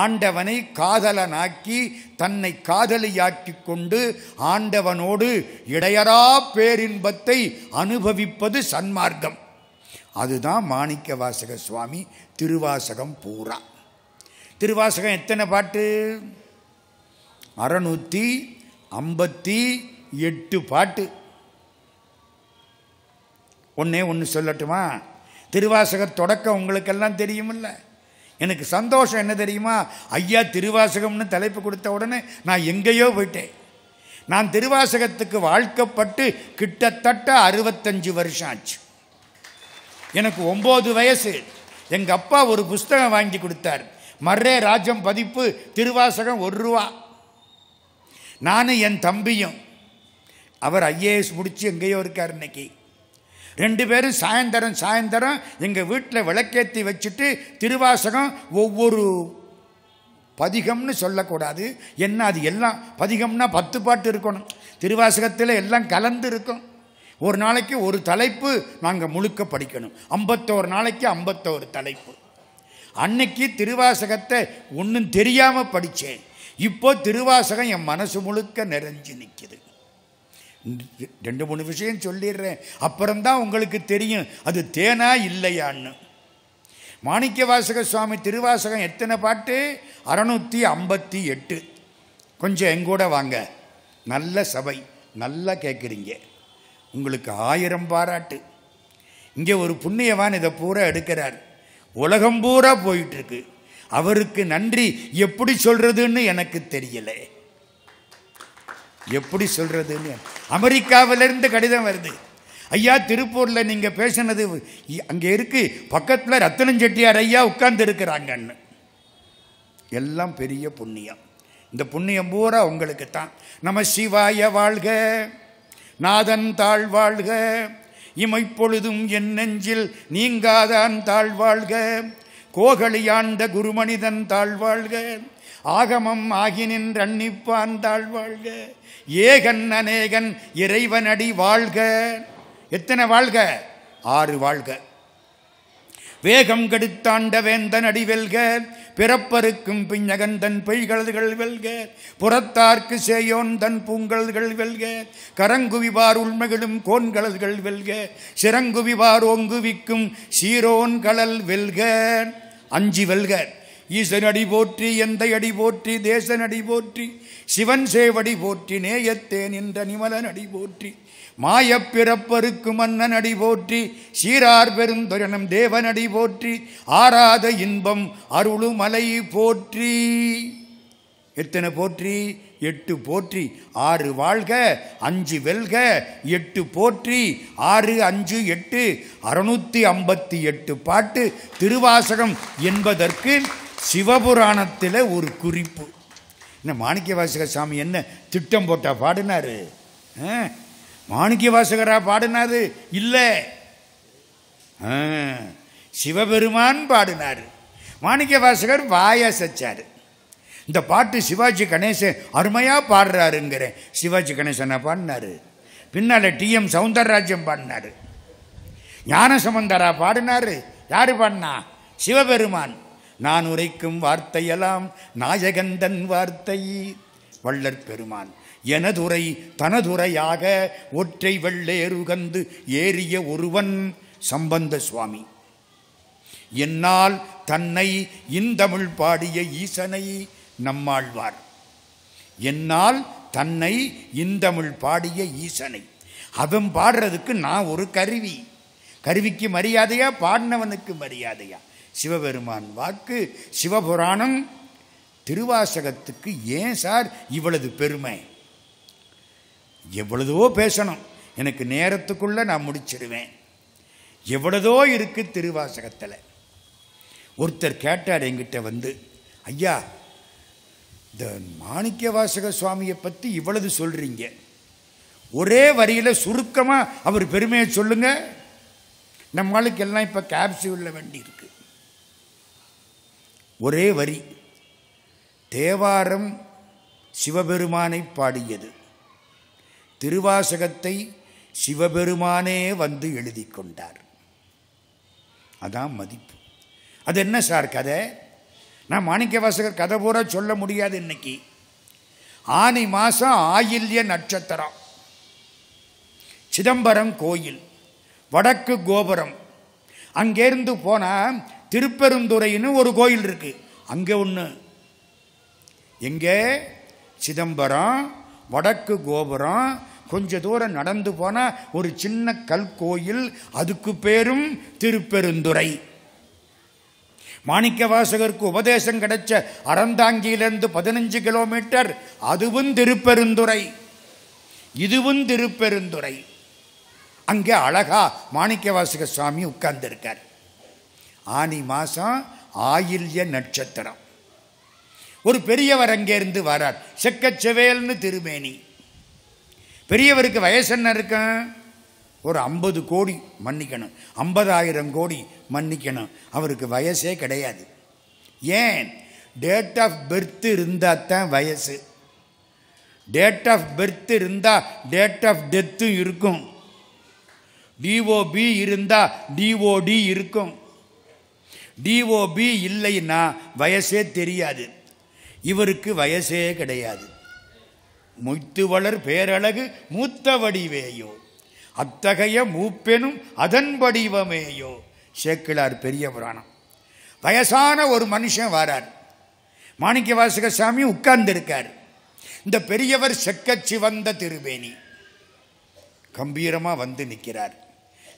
ஆண்டவனை காதலனாக்கி தன்னை காதலியாக்கி கொண்டு ஆண்டவனோடு இடையரா பேரின்பத்தை அனுபவிப்பது சன்மார்க்கம் அதுதான் மாணிக்க வாசக சுவாமி திருவாசகம் பூரா திருவாசகம் எத்தனை பாட்டு அறநூற்றி ஐம்பத்தி எட்டு பாட்டு ஒன்றே ஒன்று சொல்லட்டுமா திருவாசகர் தொடக்கம் உங்களுக்கெல்லாம் தெரியுமில்ல எனக்கு சந்தோஷம் என்ன தெரியுமா ஐயா திருவாசகம்னு தலைப்பு கொடுத்த உடனே நான் எங்கேயோ போயிட்டேன் நான் திருவாசகத்துக்கு வாழ்க்கப்பட்டு கிட்டத்தட்ட அறுபத்தஞ்சு வருஷம் ஆச்சு எனக்கு ஒம்பது வயசு எங்கள் அப்பா ஒரு புஸ்தகம் வாங்கி கொடுத்தார் மர்ரே ராஜம் பதிப்பு திருவாசகம் ஒரு ரூபா நானும் என் தம்பியும் அவர் ஐஏஎஸ் முடித்து எங்கேயோ இருக்கார் இன்னைக்கு ரெண்டு பேரும் சாயந்தரம் சாயந்தரம் எங்கள் வீட்டில் விளக்கேற்றி வச்சுட்டு திருவாசகம் ஒவ்வொரு பதிகம்னு சொல்லக்கூடாது என்ன அது எல்லாம் பதிகம்னா பத்து பாட்டு இருக்கணும் திருவாசகத்தில் எல்லாம் கலந்து இருக்கும் ஒரு நாளைக்கு ஒரு தலைப்பு நாங்கள் முழுக்க படிக்கணும் ஐம்பத்தோரு நாளைக்கு ஐம்பத்தோரு தலைப்பு அன்னைக்கு திருவாசகத்தை ஒன்றும் தெரியாமல் படித்தேன் இப்போ திருவாசகம் என் மனசு முழுக்க நிறைஞ்சு நிற்கிது ரெண்டு மூணு விஷயம் சொல்லிடுறேன் அப்புறம்தான் உங்களுக்கு தெரியும் அது தேனா இல்லையான்னு மாணிக்க வாசக சுவாமி திருவாசகம் எத்தனை பாட்டு அறநூற்றி ஐம்பத்தி எட்டு கொஞ்சம் எங்கூட வாங்க நல்ல சபை நல்லா கேட்குறீங்க உங்களுக்கு ஆயிரம் பாராட்டு இங்கே ஒரு புண்ணியவான் இதை பூரா எடுக்கிறார் உலகம் பூரா போயிட்டுருக்கு அவருக்கு நன்றி எப்படி சொல்கிறதுன்னு எனக்கு தெரியலை எப்படி சொல்கிறதுன்னு அமெரிக்காவிலேருந்து கடிதம் வருது ஐயா திருப்பூரில் நீங்கள் பேசினது அங்கே இருக்குது பக்கத்தில் ரத்தனம் செட்டியார் ஐயா உட்கார்ந்து இருக்கிறாங்கன்னு எல்லாம் பெரிய புண்ணியம் இந்த புண்ணியம் பூரா உங்களுக்கு தான் நம சிவாய வாழ்க நாதன் தாழ் வாழ்க இமைப்பொழுதும் என் நெஞ்சில் நீங்காதான் தாழ்வாழ்க கோகலியாண்ட குருமனிதன் தாழ்வாழ்க ஆகமம் ஆகினின் ரன்னிப்பான் தாழ்வாழ்க ஏகன் அநேகன் இறைவனடி வாழ்க எத்தனை வாழ்க ஆறு வாழ்க வேகம் கெடுத்தாண்ட வேந்தன் அடிவெல்க பிறப்பருக்கும் பிஞ்சகன் தன் பெய்களதுகள் வெல்க புறத்தார்க்கு சேயோன் தன் பூங்கலதுகள் வெல்க கரங்குவிவார் உள்மகிழும் கோன்களதுகள் வெல்க சிறங்குவிவார் ஓங்குவிக்கும் சீரோன்களல் வெல்க அஞ்சு வெல்கர் ஈசனடி போற்றி எந்த அடி போற்றி தேசன் அடி போற்றி சிவன் சேவடி போற்றி நேயத்தேன் நின்ற நிமலன் அடி போற்றி மாயப்பிறப்பருக்கு மன்னன் அடி போற்றி சீரார் பெருந்துரணம் தேவனடி போற்றி ஆராத இன்பம் அருளுமலை போற்றி எத்தனை போற்றி எட்டு போற்றி ஆறு வாழ்க அஞ்சு வெல்க எட்டு போற்றி ஆறு அஞ்சு எட்டு அறுநூற்றி ஐம்பத்தி எட்டு பாட்டு திருவாசகம் என்பதற்கு சிவபுராணத்தில் ஒரு குறிப்பு இந்த மாணிக்க வாசக சாமி என்ன திட்டம் போட்டால் பாடினார் மாணிக்க வாசகராக பாடினாரு இல்லை சிவபெருமான் பாடினார் மாணிக்க வாசகர் வாயசச்சார் இந்த பாட்டு சிவாஜி கணேசன் அருமையாக பாடுறாருங்கிறேன் சிவாஜி கணேசனை பாடினார் பின்னால் டிஎம் சவுந்தரராஜன் பாடினார் ஞானசமந்தரா பாடினார் யார் பாடினா சிவபெருமான் நான் உரைக்கும் வார்த்தையெல்லாம் நாயகந்தன் வார்த்தை வள்ளற் பெருமான் எனதுரை தனதுரையாக ஒற்றை வெள்ளேறுகந்து ஏறிய ஒருவன் சம்பந்த சுவாமி என்னால் தன்னை இந்தமிழ் பாடிய ஈசனை நம்மாழ்வார் என்னால் தன்னை இந்தமிழ் பாடிய ஈசனை அவன் பாடுறதுக்கு நான் ஒரு கருவி கருவிக்கு மரியாதையா பாடினவனுக்கு மரியாதையா சிவபெருமான் வாக்கு சிவபுராணம் திருவாசகத்துக்கு ஏன் சார் இவ்வளவு பெருமை எவ்வளதோ பேசணும் எனக்கு நேரத்துக்குள்ளே நான் முடிச்சிடுவேன் எவ்வளதோ இருக்குது திருவாசகத்தில் ஒருத்தர் கேட்டார் எங்கிட்ட வந்து ஐயா இந்த மாணிக்க வாசக சுவாமியை பற்றி இவ்வளவு சொல்கிறீங்க ஒரே வரியில் சுருக்கமாக அவர் பெருமையை சொல்லுங்கள் நம்மளுக்கு எல்லாம் இப்போ கேப்சூலில் வண்டி இருக்கு ஒரே வரி தேவாரம் சிவபெருமானை பாடியது திருவாசகத்தை சிவபெருமானே வந்து எழுதி கொண்டார் அதான் மதிப்பு அது என்ன சார் கதை நான் மாணிக்க வாசகர் கதை பூரா சொல்ல முடியாது இன்னைக்கு ஆனி மாதம் ஆயில்ய நட்சத்திரம் சிதம்பரம் கோயில் வடக்கு கோபுரம் அங்கேருந்து போனால் திருப்பெருந்துறைன்னு ஒரு கோயில் இருக்குது அங்கே ஒன்று எங்கே சிதம்பரம் வடக்கு கோபுரம் கொஞ்ச தூரம் நடந்து போன ஒரு சின்ன கல் கோயில் அதுக்கு பேரும் திருப்பெருந்துறை மாணிக்க வாசகருக்கு உபதேசம் கிடைச்ச அறந்தாங்கியிலிருந்து பதினஞ்சு கிலோமீட்டர் அதுவும் திருப்பெருந்துறை இதுவும் திருப்பெருந்துறை அங்கே அழகா மாணிக்க வாசக சுவாமி உட்கார்ந்திருக்கார் ஆனி மாதம் ஆயில்ய நட்சத்திரம் ஒரு பெரியவர் அங்கேருந்து வரார் செக்கச்செவேல்னு திருமேனி பெரியவருக்கு வயசு என்ன இருக்கும் ஒரு ஐம்பது கோடி மன்னிக்கணும் ஐம்பதாயிரம் கோடி மன்னிக்கணும் அவருக்கு வயசே கிடையாது ஏன் டேட் ஆஃப் பெர்த் இருந்தால் தான் வயசு டேட் ஆஃப் பெர்த் இருந்தால் டேட் ஆஃப் டெத்தும் இருக்கும் டிஓபி இருந்தால் டிஓடி இருக்கும் டிஓபி இல்லைன்னா வயசே தெரியாது இவருக்கு வயசே கிடையாது வளர் பேரழகு மூத்த வடிவேயோ அத்தகைய மூப்பெனும் அதன் வடிவமேயோ சேக்கிழார் பெரிய புராணம் வயசான ஒரு மனுஷன் வரார் மாணிக்க வாசக சாமி உட்கார்ந்திருக்கார் இந்த பெரியவர் செக்கச்சி வந்த திருவேணி கம்பீரமாக வந்து நிற்கிறார்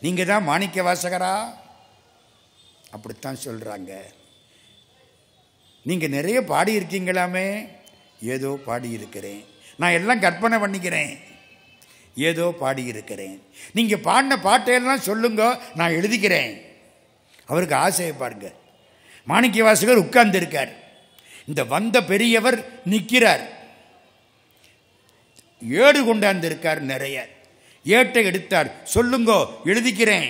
நீங்கள் தான் மாணிக்க வாசகரா அப்படித்தான் சொல்கிறாங்க நீங்கள் நிறைய பாடியிருக்கீங்களாமே ஏதோ பாடியிருக்கிறேன் நான் எல்லாம் கற்பனை பண்ணிக்கிறேன் ஏதோ பாடியிருக்கிறேன் நீங்கள் பாடின பாட்டையெல்லாம் சொல்லுங்க நான் எழுதிக்கிறேன் அவருக்கு ஆசையை பாருங்க மாணிக்க வாசகர் உட்கார்ந்துருக்கார் இந்த வந்த பெரியவர் நிற்கிறார் ஏடு கொண்டாந்திருக்கார் நிறைய ஏட்டை எடுத்தார் சொல்லுங்கோ எழுதிக்கிறேன்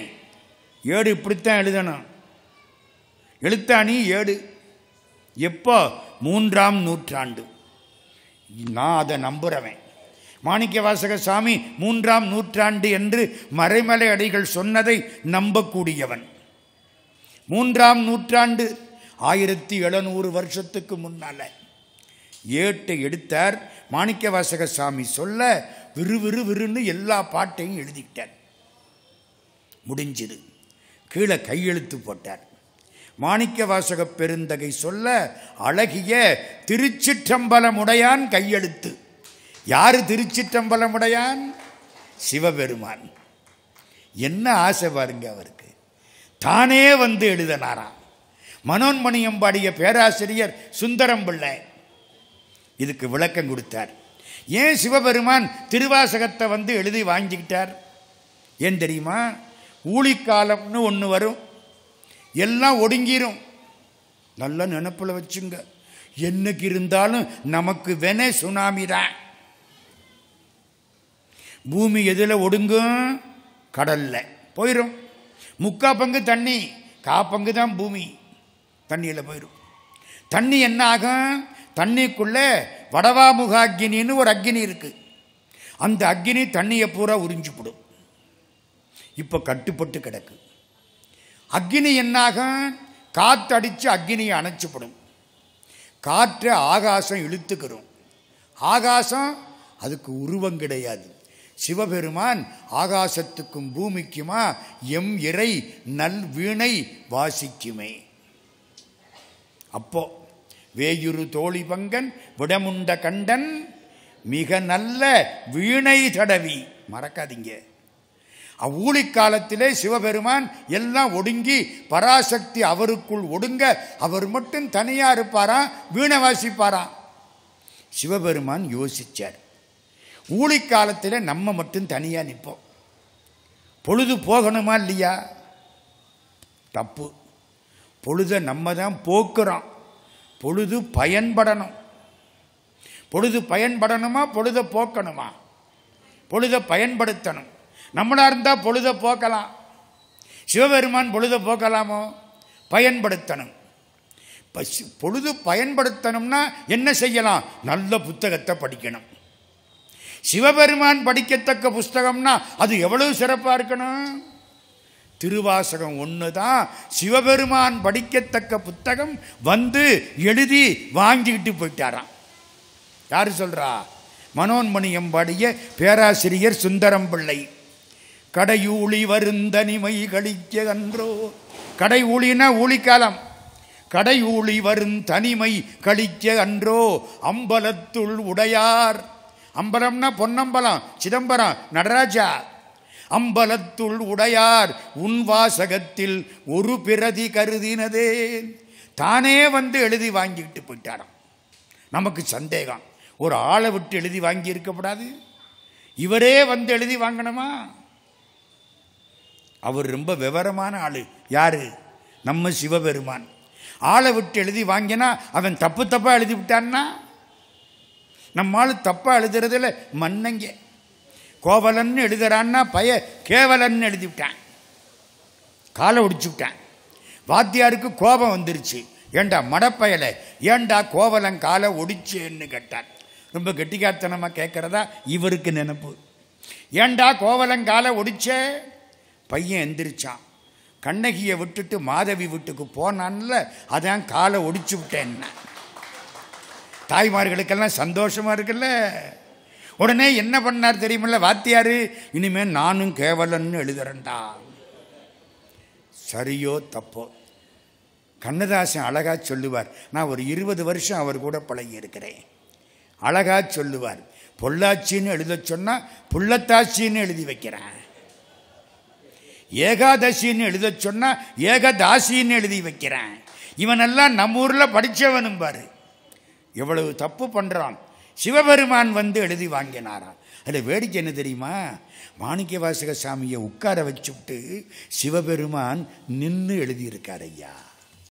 ஏடு இப்படித்தான் எழுதணும் எழுத்தாணி ஏடு எப்போ மூன்றாம் நூற்றாண்டு நான் அதை நம்புகிறவன் மாணிக்க வாசக சாமி மூன்றாம் நூற்றாண்டு என்று மறைமலை அடிகள் சொன்னதை நம்பக்கூடியவன் மூன்றாம் நூற்றாண்டு ஆயிரத்தி எழுநூறு வருஷத்துக்கு முன்னால் ஏட்டை எடுத்தார் மாணிக்க வாசக சாமி சொல்ல விறுவிறு விறுன்னு எல்லா பாட்டையும் எழுதிக்கிட்டார் முடிஞ்சது கீழே கையெழுத்து போட்டார் மாணிக்க வாசக பெருந்தகை சொல்ல அழகிய திருச்சிற்றம்பலமுடையான் கையெழுத்து யார் திருச்சிற்றம்பலமுடையான் சிவபெருமான் என்ன ஆசை பாருங்க அவருக்கு தானே வந்து எழுதினாராம் மனோன்மணியம் பாடிய பேராசிரியர் சுந்தரம் பிள்ளை இதுக்கு விளக்கம் கொடுத்தார் ஏன் சிவபெருமான் திருவாசகத்தை வந்து எழுதி வாங்கிக்கிட்டார் ஏன் தெரியுமா ஊழிக்காலம்னு ஒன்று வரும் எல்லாம் ஒடுங்கிரும் நல்லா நினப்பில் வச்சுங்க என்னைக்கு இருந்தாலும் நமக்கு வேணே சுனாமி தான் பூமி எதில் ஒடுங்கும் கடலில் போயிடும் முக்கா பங்கு தண்ணி கா பங்கு தான் பூமி தண்ணியில் போயிடும் தண்ணி என்ன ஆகும் தண்ணிக்குள்ளே வடவாமுக அக்னின்னு ஒரு அக்னி இருக்குது அந்த அக்னி தண்ணியை பூரா உறிஞ்சிப்படும் இப்போ கட்டுப்பட்டு கிடக்கு அக்னி என்னாகும் அடித்து அக்னியை அணைச்சிப்படும் காற்றை ஆகாசம் இழுத்துக்கிறோம் ஆகாசம் அதுக்கு உருவம் கிடையாது சிவபெருமான் ஆகாசத்துக்கும் பூமிக்குமா எம் இறை நல் வீணை வாசிக்குமே அப்போ வேயுரு தோழி பங்கன் விடமுண்ட கண்டன் மிக நல்ல வீணை தடவி மறக்காதீங்க அவ்வூழி காலத்திலே சிவபெருமான் எல்லாம் ஒடுங்கி பராசக்தி அவருக்குள் ஒடுங்க அவர் மட்டும் தனியாக இருப்பாராம் வீணை வாசிப்பாராம் சிவபெருமான் யோசித்தார் ஊழிக் காலத்தில் நம்ம மட்டும் தனியாக நிற்போம் பொழுது போகணுமா இல்லையா தப்பு பொழுதை நம்ம தான் போக்குறோம் பொழுது பயன்படணும் பொழுது பயன்படணுமா பொழுதை போக்கணுமா பொழுதை பயன்படுத்தணும் நம்மளாக இருந்தால் பொழுதை போக்கலாம் சிவபெருமான் பொழுதை போக்கலாமோ பயன்படுத்தணும் பசு பொழுது பயன்படுத்தணும்னா என்ன செய்யலாம் நல்ல புத்தகத்தை படிக்கணும் சிவபெருமான் படிக்கத்தக்க புஸ்தகம்னா அது எவ்வளவு சிறப்பாக இருக்கணும் திருவாசகம் ஒன்று தான் சிவபெருமான் படிக்கத்தக்க புத்தகம் வந்து எழுதி வாங்கிக்கிட்டு போயிட்டாராம் யார் சொல்கிறா மனோன்மணி எம்பாடிய பேராசிரியர் சுந்தரம் பிள்ளை கடையூழி வருந்த நிமை கழிக்க அன்றோ கடை ஊழின ஊழிக்காலம் கடையூழி வரும் தனிமை கழிக்க அன்றோ அம்பலத்துள் உடையார் அம்பலம்னா பொன்னம்பலம் சிதம்பரம் நடராஜா அம்பலத்துள் உடையார் உன் வாசகத்தில் ஒரு பிரதி கருதினதே தானே வந்து எழுதி வாங்கிக்கிட்டு போயிட்டாராம் நமக்கு சந்தேகம் ஒரு ஆளை விட்டு எழுதி வாங்கி இருக்கப்படாது இவரே வந்து எழுதி வாங்கணுமா அவர் ரொம்ப விவரமான ஆள் யார் நம்ம சிவபெருமான் ஆளை விட்டு எழுதி வாங்கினா அவன் தப்பு தப்பாக எழுதி விட்டான்னா நம்மால் தப்பாக எழுதுறதில் மன்னங்க கோவலன்னு எழுதுறான்னா பய கேவலன்னு எழுதி விட்டான் காலை ஒடிச்சு விட்டான் வாத்தியாருக்கு கோபம் வந்துருச்சு ஏண்டா மடப்பயலை ஏண்டா கோவலன் காலை ஒடிச்சேன்னு கேட்டான் ரொம்ப கெட்டிக்காத்தனமாக கேட்குறதா இவருக்கு நினப்பு ஏண்டா கோவலன் காலை ஒடிச்சே பையன் எந்திரிச்சான் கண்ணகியை விட்டுட்டு மாதவி வீட்டுக்கு போனான்ல அதான் காலை ஒடிச்சு விட்டேன் தாய்மார்களுக்கெல்லாம் சந்தோஷமாக இருக்குல்ல உடனே என்ன பண்ணார் தெரியுமில்ல வாத்தியார் இனிமேல் நானும் கேவலன்னு எழுதுறண்டா சரியோ தப்போ கண்ணதாசன் அழகாக சொல்லுவார் நான் ஒரு இருபது வருஷம் அவர் கூட பழகி இருக்கிறேன் அழகாக சொல்லுவார் பொள்ளாச்சின்னு எழுத சொன்னால் புள்ளத்தாச்சின்னு எழுதி வைக்கிறேன் ஏகாதசின்னு எழுத சொன்னால் ஏகதாசின்னு எழுதி வைக்கிறேன் இவனெல்லாம் நம்ம ஊரில் படித்தவனும் பாரு எவ்வளவு தப்பு பண்ணுறான் சிவபெருமான் வந்து எழுதி வாங்கினாராம் அதில் வேடிக்கை என்ன தெரியுமா மாணிக்க வாசக சாமியை உட்கார வச்சுட்டு சிவபெருமான் நின்று எழுதியிருக்கார் ஐயா